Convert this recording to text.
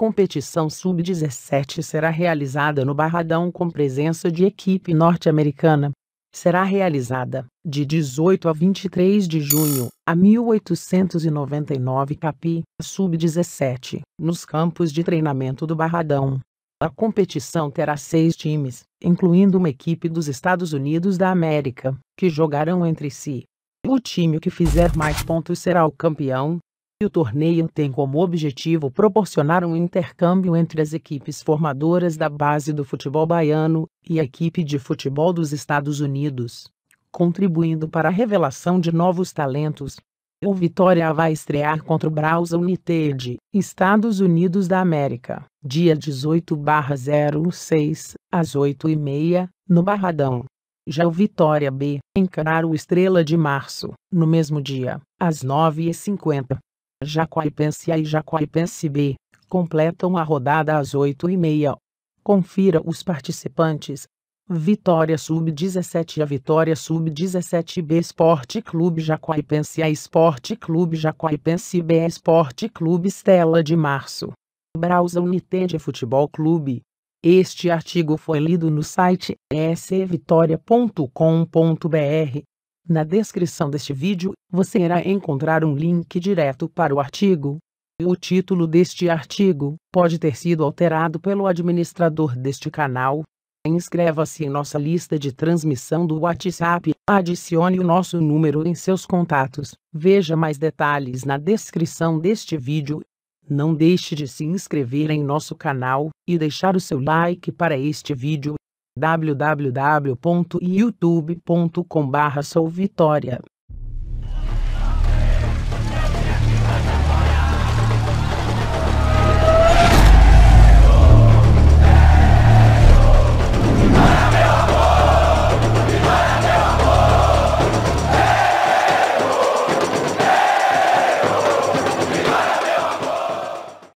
Competição Sub-17 será realizada no Barradão com presença de equipe norte-americana. Será realizada, de 18 a 23 de junho, a 1899 Capi, Sub-17, nos campos de treinamento do Barradão. A competição terá seis times, incluindo uma equipe dos Estados Unidos da América, que jogarão entre si. O time que fizer mais pontos será o campeão, o torneio tem como objetivo proporcionar um intercâmbio entre as equipes formadoras da base do futebol baiano e a equipe de futebol dos Estados Unidos, contribuindo para a revelação de novos talentos. O Vitória vai estrear contra o Browse United, Estados Unidos da América, dia 18/06 às 8h30, no Barradão. Já o Vitória B encarar o Estrela de Março, no mesmo dia, às 9h50. Jacuipense A e Jacuipense B, completam a rodada às 8 e meia. Confira os participantes. Vitória Sub-17 A Vitória Sub-17B Esporte Clube Jacuipense A Esporte Clube Jacuipense B Esporte Clube Estela de Março. Brausa Unitede Futebol Clube. Este artigo foi lido no site scvitoria.com.br. Na descrição deste vídeo, você irá encontrar um link direto para o artigo. O título deste artigo pode ter sido alterado pelo administrador deste canal. Inscreva-se em nossa lista de transmissão do WhatsApp, adicione o nosso número em seus contatos. Veja mais detalhes na descrição deste vídeo. Não deixe de se inscrever em nosso canal e deixar o seu like para este vídeo wwwyoutubecom vitória